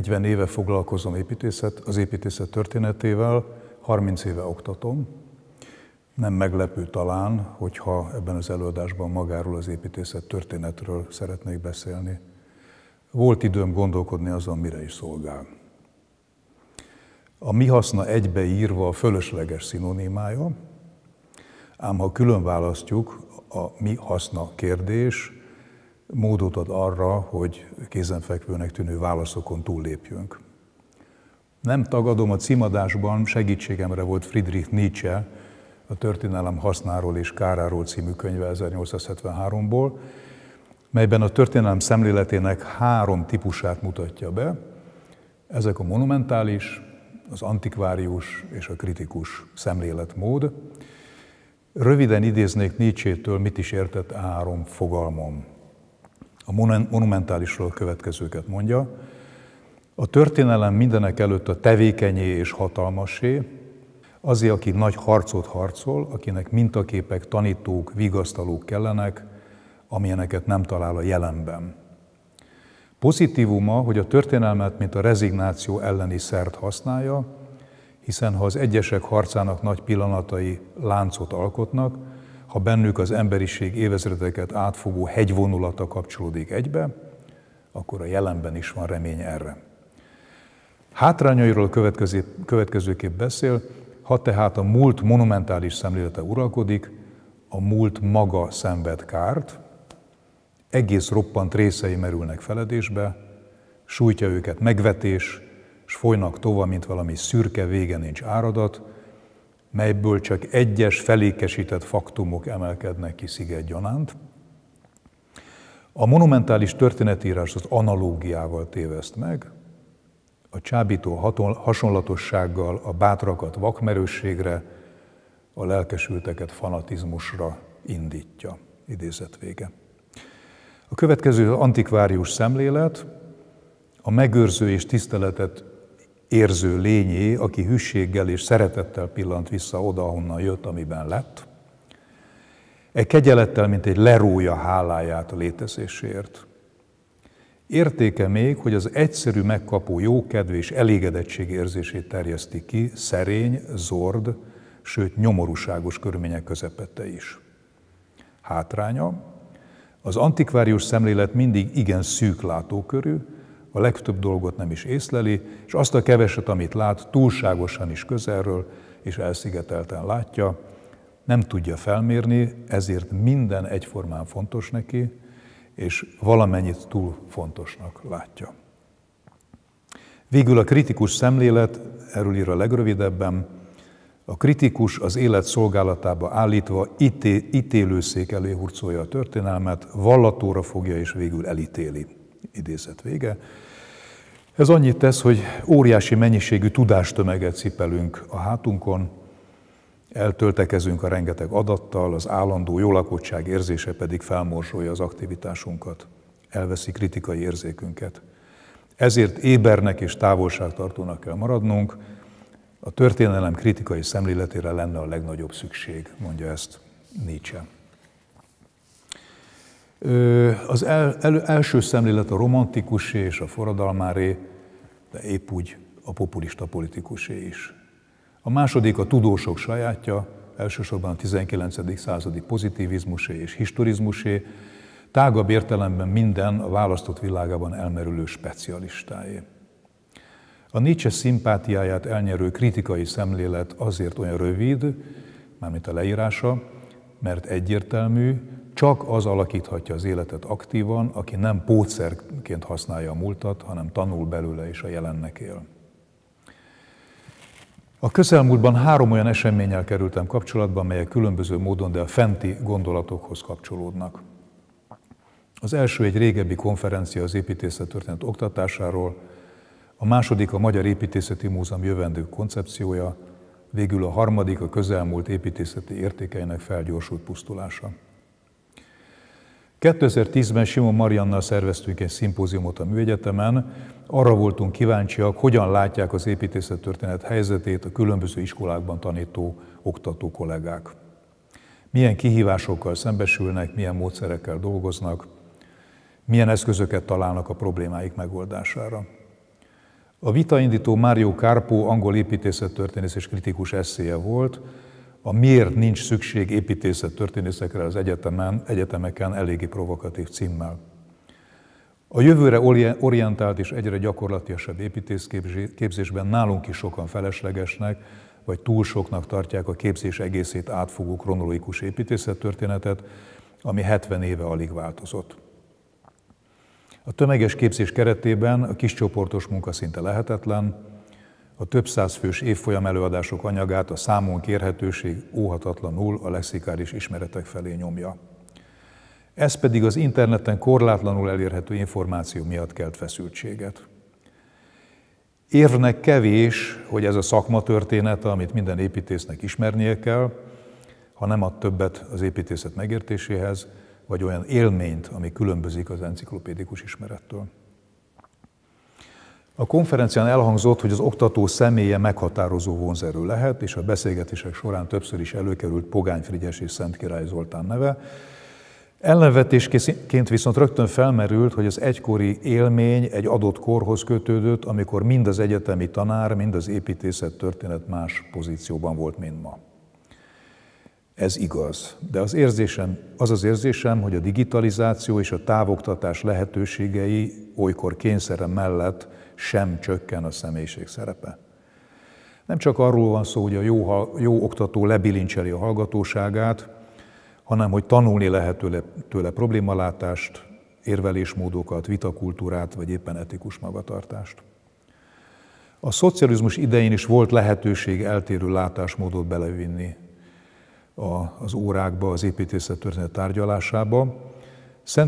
40 éve foglalkozom építészet, az építészet történetével, 30 éve oktatom. Nem meglepő talán, hogyha ebben az előadásban magáról az építészet történetről szeretnék beszélni. Volt időm gondolkodni azon, mire is szolgál. A mi haszna egybeírva a fölösleges szinonimája, ám ha külön választjuk a mi haszna kérdés, módot ad arra, hogy kézenfekvőnek tűnő válaszokon túllépjünk. Nem tagadom, a címadásban segítségemre volt Friedrich Nietzsche, a Történelem hasznáról és káráról című könyve 1873-ból, melyben a történelem szemléletének három típusát mutatja be. Ezek a monumentális, az antikvárius és a kritikus szemléletmód. Röviden idéznék Nietzsétől, mit is értett három fogalmom? A monumentálisról a következőket mondja. A történelem mindenek előtt a tevékenyé és hatalmasé, azért, aki nagy harcot harcol, akinek mintaképek, tanítók, vigasztalók kellenek, amilyeneket nem talál a jelenben. Pozitívuma, hogy a történelmet, mint a rezignáció elleni szert használja, hiszen ha az egyesek harcának nagy pillanatai láncot alkotnak, ha bennük az emberiség évezredeket átfogó hegyvonulata kapcsolódik egybe, akkor a jelenben is van remény erre. Hátrányairól következő, következőképp beszél, ha tehát a múlt monumentális szemlélete uralkodik, a múlt maga szenved kárt, egész roppant részei merülnek feledésbe, sújtja őket megvetés, s folynak tova, mint valami szürke, vége nincs áradat, melyből csak egyes felékesített faktumok emelkednek ki Sziget gyanánt. A monumentális történetírás az analógiával téveszt meg, a csábító hasonlatossággal a bátrakat vakmerősségre, a lelkesülteket fanatizmusra indítja. Idézet vége. A következő antikvárius szemlélet, a megőrző és tiszteletet érző lényé, aki hűséggel és szeretettel pillant vissza oda, honnan jött, amiben lett. E kegyelettel, mint egy lerója háláját a létezésért. Értéke még, hogy az egyszerű megkapó jókedv és elégedettség érzését terjeszti ki szerény, zord, sőt nyomorúságos körülmények közepette is. Hátránya, az antikvárius szemlélet mindig igen szűk látókörű, a legtöbb dolgot nem is észleli, és azt a keveset, amit lát, túlságosan is közelről és elszigetelten látja, nem tudja felmérni, ezért minden egyformán fontos neki, és valamennyit túl fontosnak látja. Végül a kritikus szemlélet, erről ír a legrövidebben, a kritikus az élet szolgálatába állítva ítélőszék hurcolja a történelmet, vallatóra fogja és végül elítéli idézet vége. Ez annyit tesz, hogy óriási mennyiségű tudástömeget cipelünk a hátunkon, eltöltekezünk a rengeteg adattal, az állandó jólakottság érzése pedig felmorzsolja az aktivitásunkat, elveszi kritikai érzékünket. Ezért ébernek és távolságtartónak kell maradnunk, a történelem kritikai szemléletére lenne a legnagyobb szükség, mondja ezt Nietzsche. Az el, el, első szemlélet a romantikusé és a forradalmáré, de épp úgy a populista politikusé is. A második a tudósok sajátja, elsősorban a 19. századi pozitivizmusé és historizmusé, tágabb értelemben minden a választott világában elmerülő specialistáé. A Nietzsche szimpátiáját elnyerő kritikai szemlélet azért olyan rövid, mármint a leírása, mert egyértelmű, csak az alakíthatja az életet aktívan, aki nem pótszerként használja a múltat, hanem tanul belőle és a jelennek él. A közelmúltban három olyan eseménnyel kerültem kapcsolatba, amelyek különböző módon, de a fenti gondolatokhoz kapcsolódnak. Az első egy régebbi konferencia az építészettörténet oktatásáról, a második a Magyar Építészeti Múzeum jövendő koncepciója, végül a harmadik a közelmúlt építészeti értékeinek felgyorsult pusztulása. 2010-ben Simon Mariannal szerveztünk egy szimpóziumot a műegyetemen, arra voltunk kíváncsiak, hogyan látják az építészettörténet helyzetét a különböző iskolákban tanító oktató kollégák. Milyen kihívásokkal szembesülnek, milyen módszerekkel dolgoznak, milyen eszközöket találnak a problémáik megoldására. A vitaindító Mário Kárpó angol építészettörténész és kritikus eszéje volt, a miért nincs szükség történészekre az egyetemen, egyetemeken eléggé provokatív címmel. A jövőre orientált és egyre gyakorlatiasabb építészképzésben nálunk is sokan feleslegesnek, vagy túl soknak tartják a képzés egészét átfogó kronológikus építészettörténetet, ami 70 éve alig változott. A tömeges képzés keretében a kiscsoportos munka szinte lehetetlen, a több száz fős évfolyam előadások anyagát a számon kérhetőség óhatatlanul a lexikális ismeretek felé nyomja. Ez pedig az interneten korlátlanul elérhető információ miatt kelt feszültséget. Érvnek kevés, hogy ez a szakma története, amit minden építésznek ismernie kell, ha nem ad többet az építészet megértéséhez, vagy olyan élményt, ami különbözik az enciklopédikus ismerettől. A konferencián elhangzott, hogy az oktató személye meghatározó vonzerő lehet, és a beszélgetések során többször is előkerült Pogány Frigyes és Szent Király Zoltán neve. Ellenvetésként viszont rögtön felmerült, hogy az egykori élmény egy adott korhoz kötődött, amikor mind az egyetemi tanár, mind az építészet történet más pozícióban volt, mint ma. Ez igaz, de az, érzésem, az az érzésem, hogy a digitalizáció és a távoktatás lehetőségei olykor kényszere mellett sem csökken a személyiség szerepe. Nem csak arról van szó, hogy a jó, jó oktató lebilincseli a hallgatóságát, hanem hogy tanulni lehet tőle, tőle problémalátást, érvelésmódokat, vitakultúrát, vagy éppen etikus magatartást. A szocializmus idején is volt lehetőség eltérő látásmódot belevinni az órákba, az építészet történet tárgyalásába,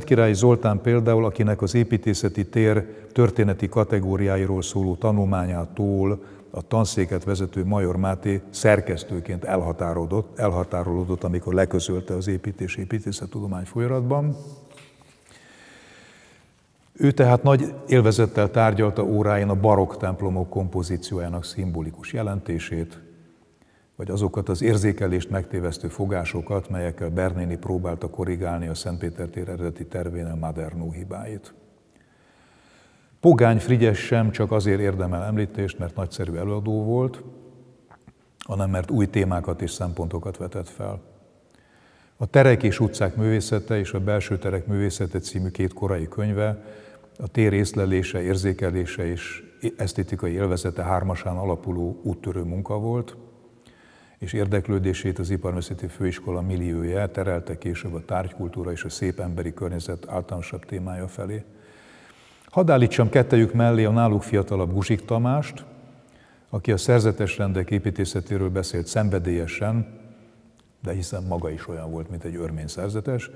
Király Zoltán például, akinek az építészeti tér történeti kategóriáiról szóló tanulmányától a tanszéket vezető Major Máté szerkesztőként elhatárolódott, elhatárolódott amikor leközölte az építés tudomány folyaratban. Ő tehát nagy élvezettel tárgyalta óráin a barokk templomok kompozíciójának szimbolikus jelentését, vagy azokat az érzékelést megtévesztő fogásokat, melyekkel Bernini próbálta korrigálni a tér eredeti tervén a Madernó hibáit. Pogány Frigyes sem csak azért érdemel említést, mert nagyszerű előadó volt, hanem mert új témákat és szempontokat vetett fel. A Terek és utcák művészete és a Belső terek művészete című két korai könyve, a tér észlelése, érzékelése és esztétikai élvezete hármasán alapuló úttörő munka volt – és érdeklődését az Iparmeszeti Főiskola milliója terelte később a tárgykultúra és a szép emberi környezet általánosabb témája felé. Hadd állítsam kettejük mellé a náluk fiatalabb Guzsik Tamást, aki a szerzetes rendek építészetéről beszélt szenvedélyesen, de hiszen maga is olyan volt, mint egy örmény szerzetes,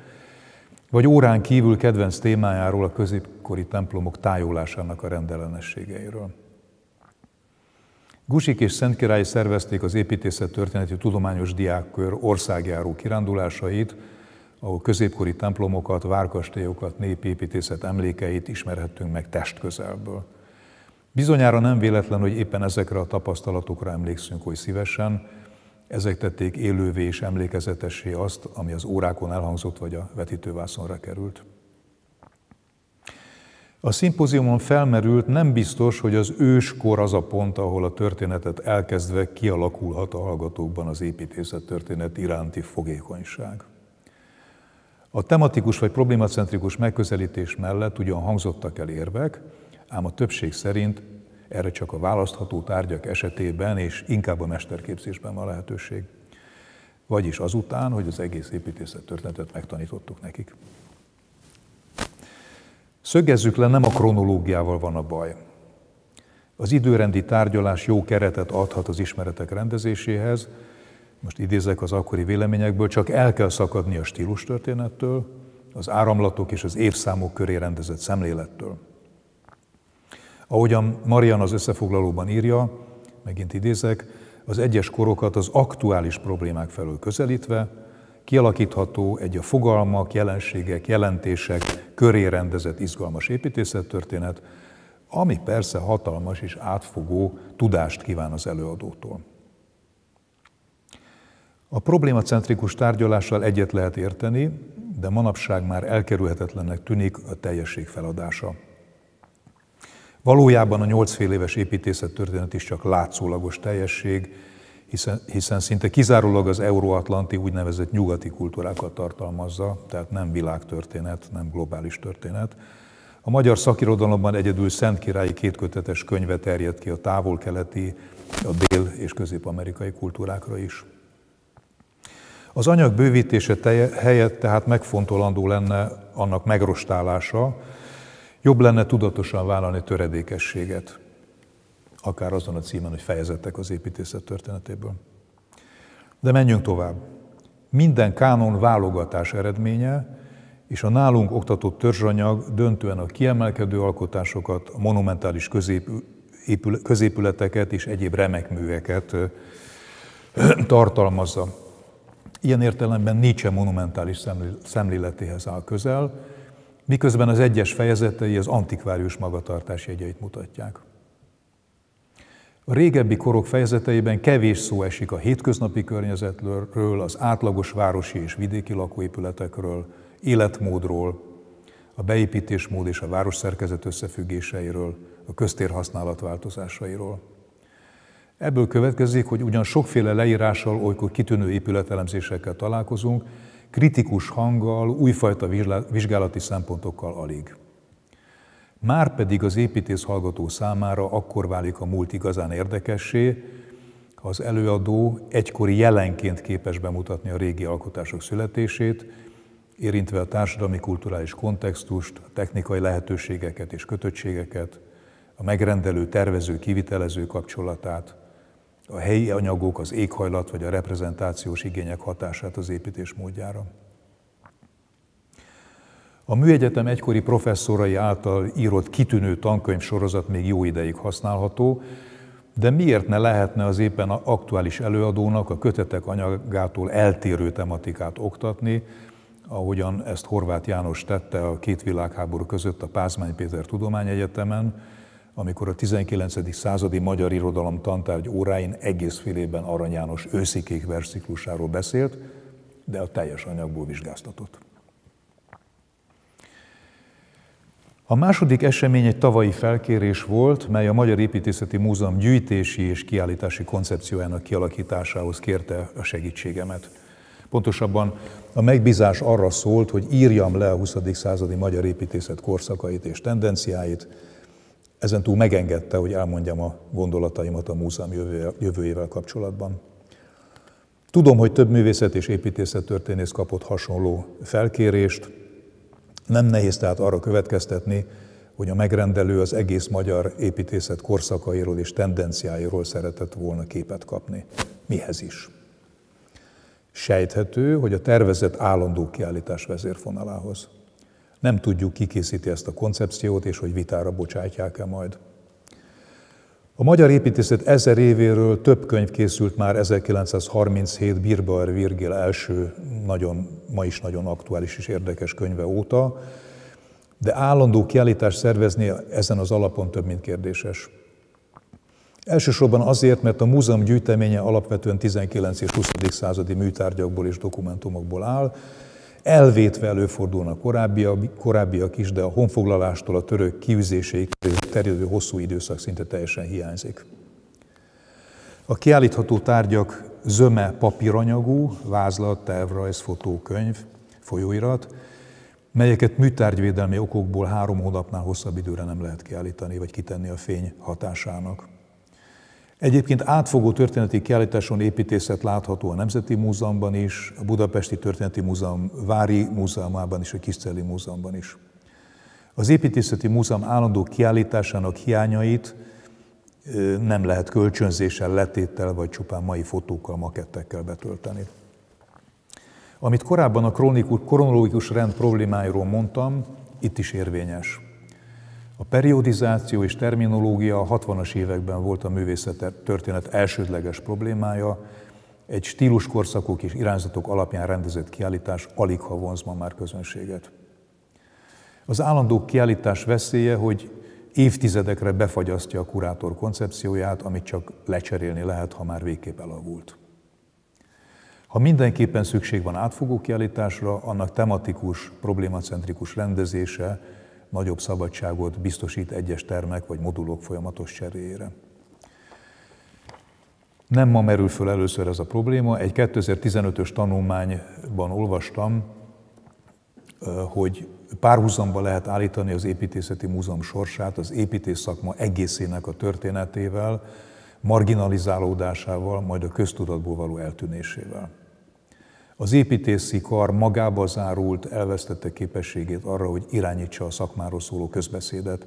vagy órán kívül kedvenc témájáról a középkori templomok tájolásának a rendellenességeiről. Gusik és Szentkirály szervezték az építészet történeti tudományos diákkör országjáró kirándulásait, ahol középkori templomokat, várkastélyokat, népépítészet emlékeit ismerhettünk meg testközelből. Bizonyára nem véletlen, hogy éppen ezekre a tapasztalatokra emlékszünk oly szívesen, ezek tették élővé és emlékezetessé azt, ami az órákon elhangzott vagy a vetítővászonra került. A szimpóziumon felmerült, nem biztos, hogy az őskor az a pont, ahol a történetet elkezdve kialakulhat a hallgatókban az építészet történet iránti fogékonyság. A tematikus vagy problémacentrikus megközelítés mellett ugyan hangzottak el érvek, ám a többség szerint erre csak a választható tárgyak esetében és inkább a mesterképzésben van lehetőség. Vagyis azután, hogy az egész építészet történetet megtanítottuk nekik. Szögezzük le, nem a kronológiával van a baj. Az időrendi tárgyalás jó keretet adhat az ismeretek rendezéséhez, most idézek az akkori véleményekből, csak el kell szakadni a stílustörténettől, az áramlatok és az évszámok köré rendezett szemlélettől. Ahogyan Marian az összefoglalóban írja, megint idézek, az egyes korokat az aktuális problémák felől közelítve, kialakítható egy a fogalmak, jelenségek, jelentések, köré rendezett izgalmas építészettörténet, ami persze hatalmas és átfogó tudást kíván az előadótól. A problémacentrikus tárgyalással egyet lehet érteni, de manapság már elkerülhetetlennek tűnik a teljesség feladása. Valójában a nyolcfél éves építészettörténet is csak látszólagos teljesség, hiszen, hiszen szinte kizárólag az euróatlanti úgynevezett nyugati kultúrákat tartalmazza, tehát nem világtörténet, nem globális történet. A magyar szakirodalomban egyedül szent királyi kétkötetes könyve terjed ki a távol-keleti, a dél- és közép-amerikai kultúrákra is. Az anyag bővítése helyett tehát megfontolandó lenne annak megrostálása, jobb lenne tudatosan vállalni töredékességet akár azon a címen, hogy fejezetek az építészet történetéből. De menjünk tovább. Minden kánon válogatás eredménye, és a nálunk oktatott törzsanyag döntően a kiemelkedő alkotásokat, a monumentális középületeket és egyéb remek műveket tartalmazza. Ilyen értelemben Nietzsche monumentális szemléletéhez áll közel, miközben az egyes fejezetei az antikvárius magatartás jegyeit mutatják. A régebbi korok fejezeteiben kevés szó esik a hétköznapi környezetről, az átlagos városi és vidéki lakóépületekről, életmódról, a beépítésmód és a város szerkezet összefüggéseiről, a köztér használat változásairól. Ebből következik, hogy ugyan sokféle leírással, olykor kitűnő épületelemzésekkel találkozunk, kritikus hanggal, újfajta vizsgálati szempontokkal alig. Már pedig az építész hallgató számára akkor válik a múlt igazán érdekessé, ha az előadó egykori jelenként képes bemutatni a régi alkotások születését, érintve a társadalmi kulturális kontextust, a technikai lehetőségeket és kötöttségeket, a megrendelő, tervező, kivitelező kapcsolatát, a helyi anyagok, az éghajlat vagy a reprezentációs igények hatását az építés módjára. A műegyetem egykori professzorai által írott kitűnő tankönyv sorozat még jó ideig használható, de miért ne lehetne az éppen aktuális előadónak a kötetek anyagától eltérő tematikát oktatni, ahogyan ezt Horváth János tette a két világháború között a Pázmány Péter Tudományegyetemen, amikor a 19. századi magyar irodalom tantárgy óráin egész félében Arany János őszikék versziklusáról beszélt, de a teljes anyagból vizsgáztatott. A második esemény egy tavalyi felkérés volt, mely a Magyar Építészeti Múzeum gyűjtési és kiállítási koncepciójának kialakításához kérte a segítségemet. Pontosabban a megbízás arra szólt, hogy írjam le a 20. századi magyar építészet korszakait és tendenciáit, ezentúl megengedte, hogy elmondjam a gondolataimat a múzeum jövőjével kapcsolatban. Tudom, hogy több művészet és építészet történész kapott hasonló felkérést, nem nehéz tehát arra következtetni, hogy a megrendelő az egész magyar építészet korszakairól és tendenciáiról szeretett volna képet kapni. Mihez is? Sejthető, hogy a tervezett állandó kiállítás vezérfonalához. Nem tudjuk, ki készíti ezt a koncepciót, és hogy vitára bocsátják-e majd. A magyar építészet ezer évéről több könyv készült már 1937 Birbaer Virgil első nagyon ma is nagyon aktuális és érdekes könyve óta, de állandó kiállítást szervezni ezen az alapon több mint kérdéses. Elsősorban azért, mert a múzeum gyűjteménye alapvetően 19. és 20. századi műtárgyakból és dokumentumokból áll, elvétve előfordulnak korábbiak, korábbiak is, de a honfoglalástól a török kiűzéséig terjedő hosszú időszak szinte teljesen hiányzik. A kiállítható tárgyak zöme papíranyagú vázlat, tervrajz, fotókönyv, folyóirat, melyeket műtárgyvédelmi okokból három hónapnál hosszabb időre nem lehet kiállítani, vagy kitenni a fény hatásának. Egyébként átfogó történeti kiállításon építészet látható a Nemzeti Múzeumban is, a Budapesti Történeti Múzeum Vári Múzeumában is, a Kiscelli Múzeumban is. Az építészeti múzeum állandó kiállításának hiányait nem lehet kölcsönzéssel, letéttel, vagy csupán mai fotókkal, makettekkel betölteni. Amit korábban a kronológikus rend problémáiról mondtam, itt is érvényes. A periodizáció és terminológia a 60-as években volt a művészet történet elsődleges problémája, egy stíluskorszakok és irányzatok alapján rendezett kiállítás alig ha vonz ma már közönséget. Az állandó kiállítás veszélye, hogy évtizedekre befagyasztja a kurátor koncepcióját, amit csak lecserélni lehet, ha már végképp elavult. Ha mindenképpen szükség van átfogó kiállításra, annak tematikus, problémacentrikus rendezése nagyobb szabadságot biztosít egyes termek vagy modulok folyamatos cseréjére. Nem ma merül föl először ez a probléma. Egy 2015-ös tanulmányban olvastam, hogy párhuzamba lehet állítani az építészeti múzeum sorsát az szakma egészének a történetével, marginalizálódásával, majd a köztudatból való eltűnésével. Az építészi kar magába zárult, elvesztette képességét arra, hogy irányítsa a szakmáról szóló közbeszédet.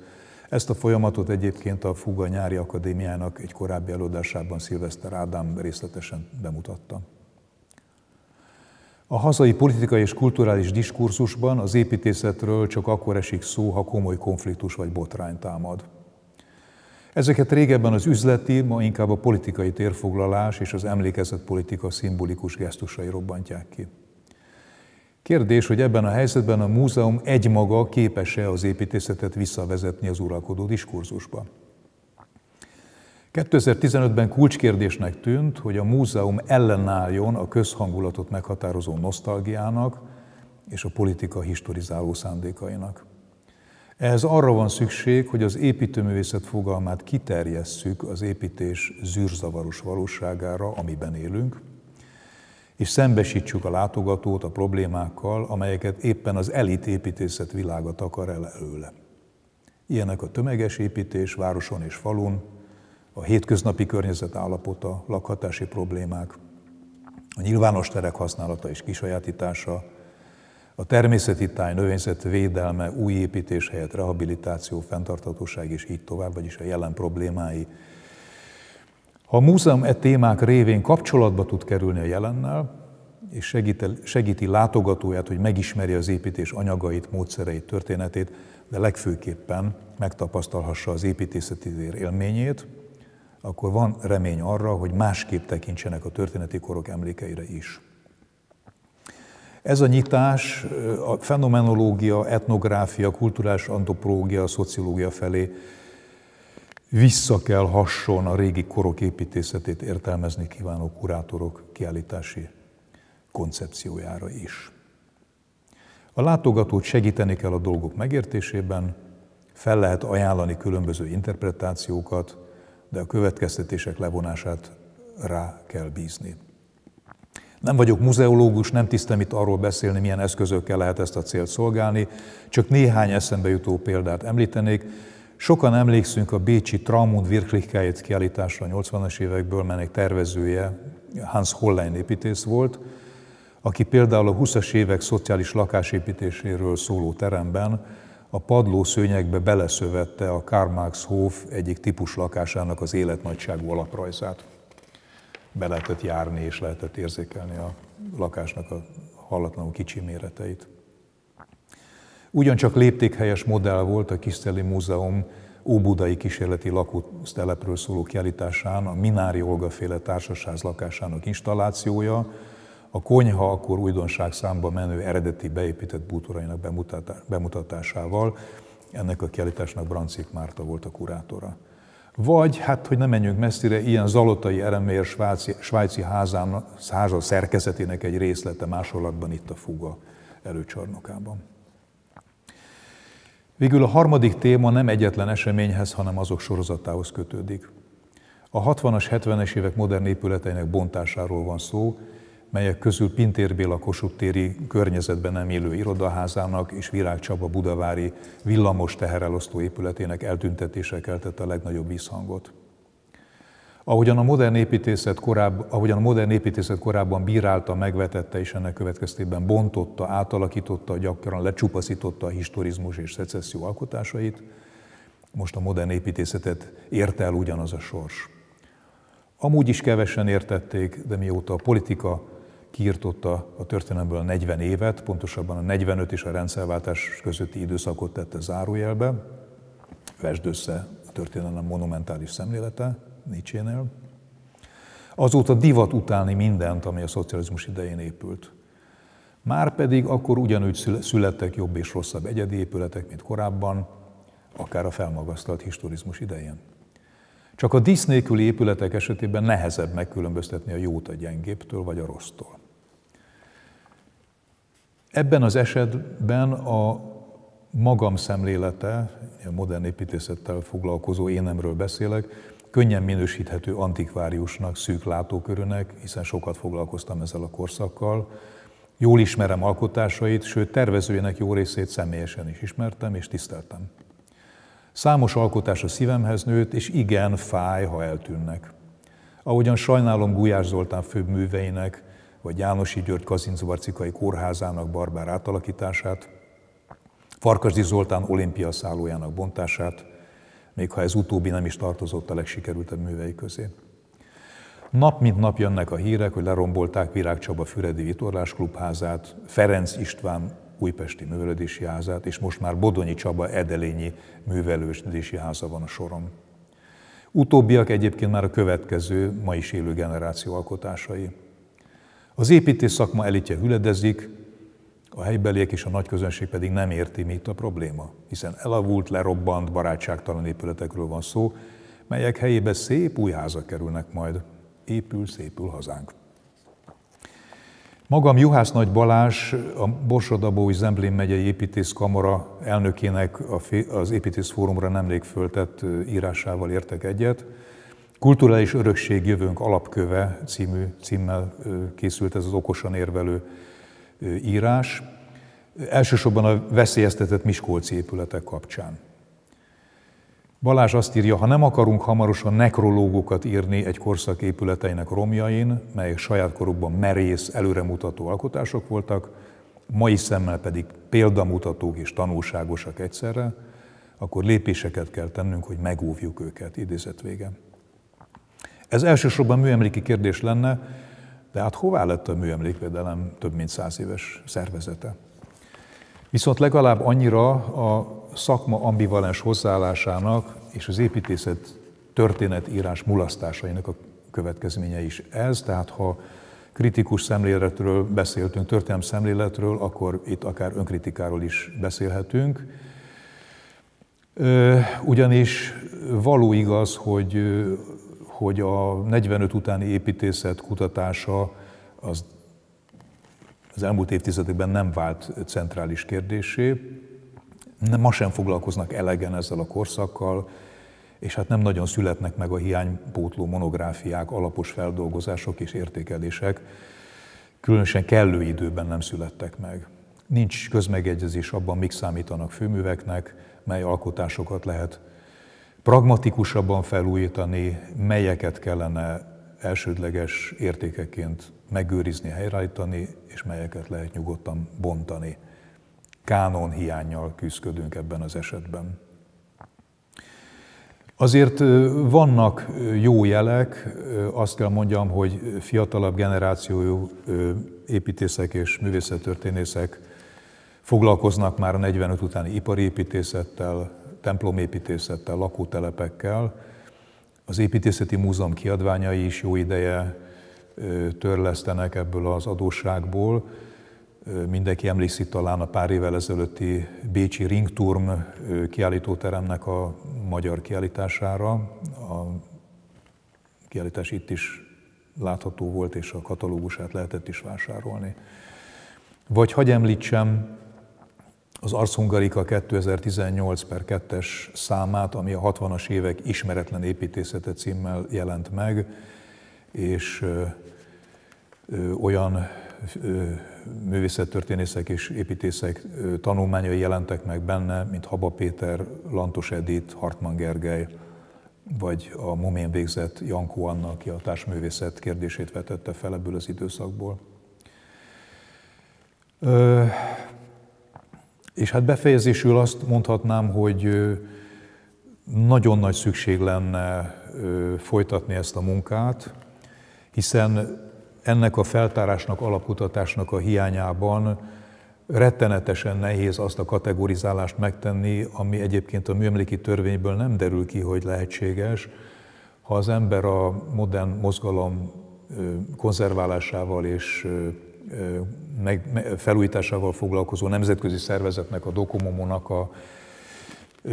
Ezt a folyamatot egyébként a Fuga Nyári Akadémiának egy korábbi előadásában Szilveszter Ádám részletesen bemutatta. A hazai politikai és kulturális diskurzusban az építészetről csak akkor esik szó, ha komoly konfliktus vagy botrány támad. Ezeket régebben az üzleti, ma inkább a politikai térfoglalás és az emlékezetpolitika szimbolikus gesztusai robbantják ki. Kérdés, hogy ebben a helyzetben a múzeum egymaga képes-e az építészetet visszavezetni az uralkodó diskurzusba. 2015-ben kulcskérdésnek tűnt, hogy a múzeum ellenálljon a közhangulatot meghatározó nosztalgiának és a politika historizáló szándékainak. Ehhez arra van szükség, hogy az építőművészet fogalmát kiterjesszük az építés zűrzavaros valóságára, amiben élünk, és szembesítsük a látogatót a problémákkal, amelyeket éppen az elit építészet világa takar el előle. Ilyenek a tömeges építés városon és falun, a hétköznapi környezet állapota, lakhatási problémák, a nyilvános terek használata és kisajátítása, a természeti táj, növényzet védelme, új építés helyett rehabilitáció, fenntarthatóság és így tovább, vagyis a jelen problémái. Ha a múzeum e témák révén kapcsolatba tud kerülni a jelennel, és segíti látogatóját, hogy megismerje az építés anyagait, módszereit, történetét, de legfőképpen megtapasztalhassa az építészeti élményét, akkor van remény arra, hogy másképp tekintsenek a történeti korok emlékeire is. Ez a nyitás a fenomenológia, etnográfia, kulturális antropológia, szociológia felé vissza kell hasson a régi korok építészetét értelmezni kívánó kurátorok kiállítási koncepciójára is. A látogatót segíteni kell a dolgok megértésében, fel lehet ajánlani különböző interpretációkat, de a következtetések levonását rá kell bízni. Nem vagyok muzeológus, nem tisztem itt arról beszélni, milyen eszközökkel lehet ezt a célt szolgálni, csak néhány eszembe jutó példát említenék. Sokan emlékszünk a Bécsi Traumund Wirklichkeit kiállításra a 80-as évekből, melynek tervezője Hans Hollein építész volt, aki például a 20-as évek szociális lakásépítéséről szóló teremben a padlószőnyegbe beleszövette a Karl Marx Hof egyik lakásának az életnagyságú alaprajzát. Be lehetett járni és lehetett érzékelni a lakásnak a hallatlanul kicsi méreteit. Ugyancsak léptékhelyes modell volt a Kiszteli Múzeum Óbudai kísérleti lakótelepről szóló kiállításán a Minári Olga féle társaság lakásának installációja, a konyha akkor újdonság számba menő eredeti beépített bútorainak bemutatásával. Ennek a kiállításnak Brancik Márta volt a kurátora. Vagy, hát hogy nem menjünk messzire, ilyen Zalotai Eremér svájci, svájci házán, háza szerkezetének egy részlete másolatban itt a Fuga előcsarnokában. Végül a harmadik téma nem egyetlen eseményhez, hanem azok sorozatához kötődik. A 60-as, 70-es évek modern épületeinek bontásáról van szó, melyek közül Pintér Béla Kossuth téri környezetben nem élő irodaházának és Virág Csaba budavári villamos teherelosztó épületének eltüntetése keltette a legnagyobb visszhangot. Ahogyan a modern építészet, koráb, ahogyan a modern építészet korábban bírálta, megvetette és ennek következtében bontotta, átalakította, gyakran lecsupaszította a historizmus és szecesszió alkotásait, most a modern építészetet érte el ugyanaz a sors. Amúgy is kevesen értették, de mióta a politika kiirtotta a történelemből a 40 évet, pontosabban a 45 és a rendszerváltás közötti időszakot tette zárójelbe, vesd össze a történelem monumentális szemlélete Nietzsénél. Azóta divat utálni mindent, ami a szocializmus idején épült. Márpedig akkor ugyanúgy születtek jobb és rosszabb egyedi épületek, mint korábban, akár a felmagasztalt historizmus idején. Csak a dísz nélküli épületek esetében nehezebb megkülönböztetni a jót a gyengéptől vagy a rossztól. Ebben az esetben a magam szemlélete, modern építészettel foglalkozó énemről beszélek, könnyen minősíthető antikváriusnak, szűk látókörűnek, hiszen sokat foglalkoztam ezzel a korszakkal. Jól ismerem alkotásait, sőt tervezőjének jó részét személyesen is ismertem és tiszteltem. Számos alkotás a szívemhez nőtt, és igen, fáj, ha eltűnnek. Ahogyan sajnálom Gulyás Zoltán főbb műveinek, vagy Jánosi György Kazincbarcikai kórházának barbár átalakítását, Farkasdi Zoltán olimpia szállójának bontását, még ha ez utóbbi nem is tartozott a legsikerültebb művei közé. Nap mint nap jönnek a hírek, hogy lerombolták Virág Csaba Füredi Vitorlás klubházát, Ferenc István újpesti művelődési házát, és most már Bodonyi Csaba Edelényi művelődési háza van a soron. Utóbbiak egyébként már a következő, ma is élő generáció alkotásai. Az építés szakma elitje hüledezik, a helybeliek és a nagy közönség pedig nem érti, mi itt a probléma, hiszen elavult, lerobbant, barátságtalan épületekről van szó, melyek helyébe szép új házak kerülnek majd. Épül, szépül hazánk. Magam Juhász Nagy Balázs, a Borsodabói Zemblén megyei építészkamara elnökének az építészfórumra nemrég föltett írásával értek egyet, Kulturális örökség jövőnk alapköve című címmel készült ez az okosan érvelő írás. Elsősorban a veszélyeztetett Miskolci épületek kapcsán. Balázs azt írja, ha nem akarunk hamarosan nekrológokat írni egy korszak épületeinek romjain, melyek saját korukban merész, előremutató alkotások voltak, mai szemmel pedig példamutatók és tanulságosak egyszerre, akkor lépéseket kell tennünk, hogy megóvjuk őket, idézett vége. Ez elsősorban műemléki kérdés lenne, de hát hová lett a műemlékvédelem több mint száz éves szervezete? Viszont legalább annyira a szakma ambivalens hozzáállásának és az építészet történetírás mulasztásainak a következménye is ez, tehát ha kritikus szemléletről beszéltünk, történelmi szemléletről, akkor itt akár önkritikáról is beszélhetünk. Ugyanis való igaz, hogy hogy a 45 utáni építészet kutatása az az elmúlt évtizedekben nem vált centrális kérdésé. Nem, ma sem foglalkoznak elegen ezzel a korszakkal, és hát nem nagyon születnek meg a hiánypótló monográfiák, alapos feldolgozások és értékelések. Különösen kellő időben nem születtek meg. Nincs közmegegyezés abban, mik számítanak főműveknek, mely alkotásokat lehet pragmatikusabban felújítani, melyeket kellene elsődleges értékeként megőrizni, helyreállítani, és melyeket lehet nyugodtan bontani. Kánon hiányjal küzdködünk ebben az esetben. Azért vannak jó jelek, azt kell mondjam, hogy fiatalabb generációjú építészek és művészettörténészek foglalkoznak már a 45 utáni ipari építészettel, templomépítészettel, lakótelepekkel. Az építészeti múzeum kiadványai is jó ideje törlesztenek ebből az adósságból. Mindenki emlékszik talán a pár évvel ezelőtti Bécsi Ringturm kiállítóteremnek a magyar kiállítására. A kiállítás itt is látható volt, és a katalógusát lehetett is vásárolni. Vagy hagy említsem az Ars Hungarica 2018 per 2-es számát, ami a 60-as évek ismeretlen építészete címmel jelent meg, és ö, ö, olyan ö, művészettörténészek és építészek ö, tanulmányai jelentek meg benne, mint Haba Péter, Lantos Edith, Hartmann Gergely, vagy a Mumén végzett Jankó Anna, aki a társművészet kérdését vetette fel ebből az időszakból. És hát befejezésül azt mondhatnám, hogy nagyon nagy szükség lenne folytatni ezt a munkát, hiszen ennek a feltárásnak, alapkutatásnak a hiányában rettenetesen nehéz azt a kategorizálást megtenni, ami egyébként a műemléki törvényből nem derül ki, hogy lehetséges. Ha az ember a modern mozgalom konzerválásával és felújításával foglalkozó nemzetközi szervezetnek, a Dokomomonak a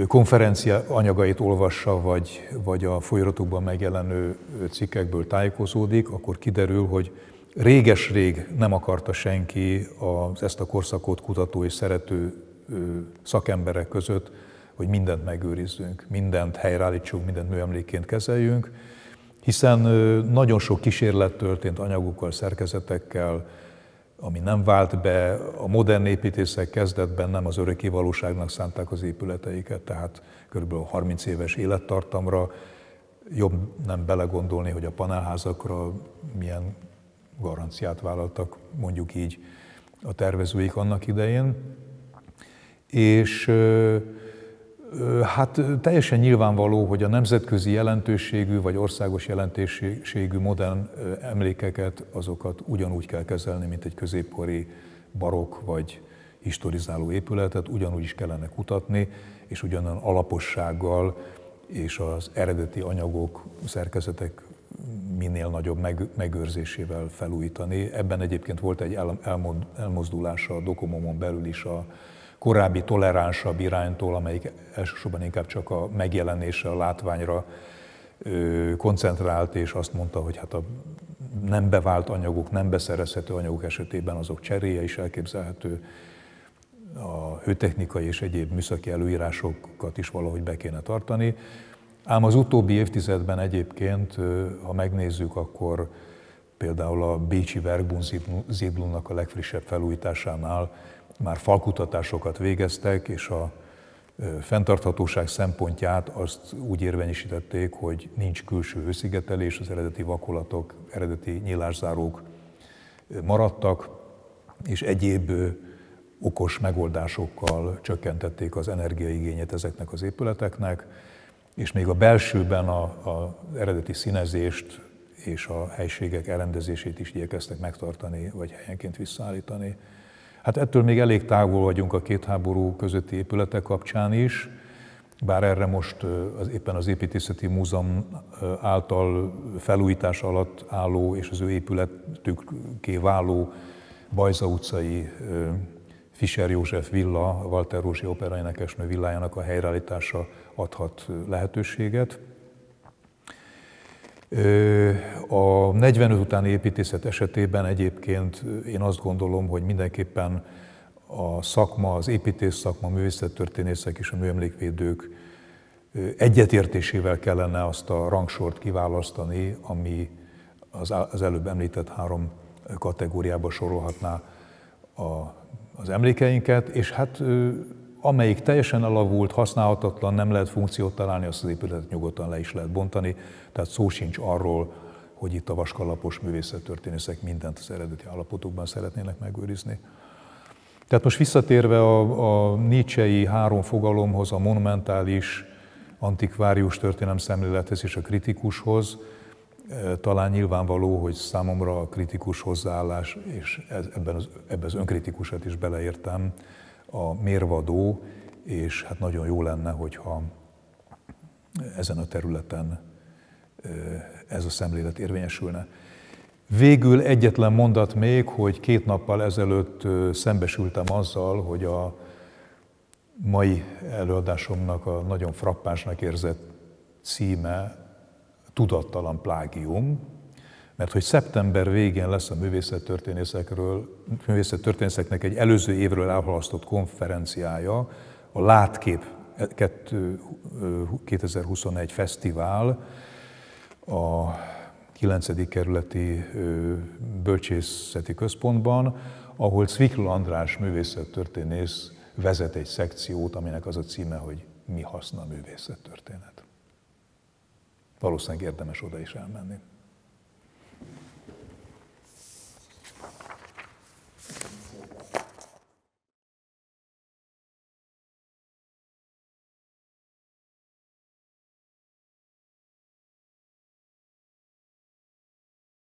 konferencia anyagait olvassa, vagy, vagy a folyóratokban megjelenő cikkekből tájékozódik, akkor kiderül, hogy réges-rég nem akarta senki az, ezt a korszakot kutató és szerető szakemberek között, hogy mindent megőrizzünk, mindent helyreállítsunk, mindent műemlékként kezeljünk, hiszen nagyon sok kísérlet történt anyagokkal, szerkezetekkel, ami nem vált be, a modern építészek kezdetben nem az öröki valóságnak szánták az épületeiket, tehát kb. 30 éves élettartamra jobb nem belegondolni, hogy a panelházakra milyen garanciát vállaltak, mondjuk így, a tervezőik annak idején. És Hát teljesen nyilvánvaló, hogy a nemzetközi jelentőségű vagy országos jelentőségű modern emlékeket, azokat ugyanúgy kell kezelni, mint egy középkori barok vagy historizáló épületet, ugyanúgy is kellene kutatni, és ugyanan alapossággal és az eredeti anyagok, szerkezetek minél nagyobb meg, megőrzésével felújítani. Ebben egyébként volt egy el, elmozdulás a dokumomon belül is a, korábbi toleránsabb iránytól, amelyik elsősorban inkább csak a megjelenése, a látványra koncentrált, és azt mondta, hogy hát a nem bevált anyagok, nem beszerezhető anyagok esetében azok cseréje is elképzelhető, a hőtechnikai és egyéb műszaki előírásokat is valahogy be kéne tartani. Ám az utóbbi évtizedben egyébként, ha megnézzük, akkor például a Bécsi Vergbun Ziblunnak a legfrissebb felújításánál már falkutatásokat végeztek, és a fenntarthatóság szempontját azt úgy érvényesítették, hogy nincs külső hőszigetelés, az eredeti vakolatok, eredeti nyílászárók maradtak, és egyéb okos megoldásokkal csökkentették az energiaigényet ezeknek az épületeknek, és még a belsőben az eredeti színezést és a helységek elrendezését is igyekeztek megtartani, vagy helyenként visszaállítani. Hát ettől még elég távol vagyunk a két háború közötti épülete kapcsán is, bár erre most az, éppen az építészeti múzeum által felújítás alatt álló és az ő épületükké váló Bajza utcai Fischer József villa, Walter Rózsi operaénekesnő villájának a helyreállítása adhat lehetőséget. A 45 utáni építészet esetében egyébként én azt gondolom, hogy mindenképpen a szakma, az építész szakma, a művészettörténészek és a műemlékvédők egyetértésével kellene azt a rangsort kiválasztani, ami az előbb említett három kategóriába sorolhatná a, az emlékeinket, és hát amelyik teljesen elavult, használhatatlan, nem lehet funkciót találni, azt az épületet nyugodtan le is lehet bontani. Tehát szó sincs arról, hogy itt a vaskalapos művészettörténészek mindent az eredeti állapotukban szeretnének megőrizni. Tehát most visszatérve a, a Nietzschei három fogalomhoz, a monumentális antikvárius történelem szemlélethez és a kritikushoz, eh, talán nyilvánvaló, hogy számomra a kritikus hozzáállás, és ebben az, ebben az önkritikusat is beleértem, a mérvadó, és hát nagyon jó lenne, hogyha ezen a területen ez a szemlélet érvényesülne. Végül egyetlen mondat még, hogy két nappal ezelőtt szembesültem azzal, hogy a mai előadásomnak a nagyon frappásnak érzett címe Tudattalan plágium, mert hogy szeptember végén lesz a művészettörténészekről, művészettörténészeknek egy előző évről elhalasztott konferenciája, a Látkép 2021 fesztivál, a 9. kerületi bölcsészeti központban, ahol Cvikl András művészettörténész vezet egy szekciót, aminek az a címe, hogy mi haszna a művészettörténet. Valószínűleg érdemes oda is elmenni.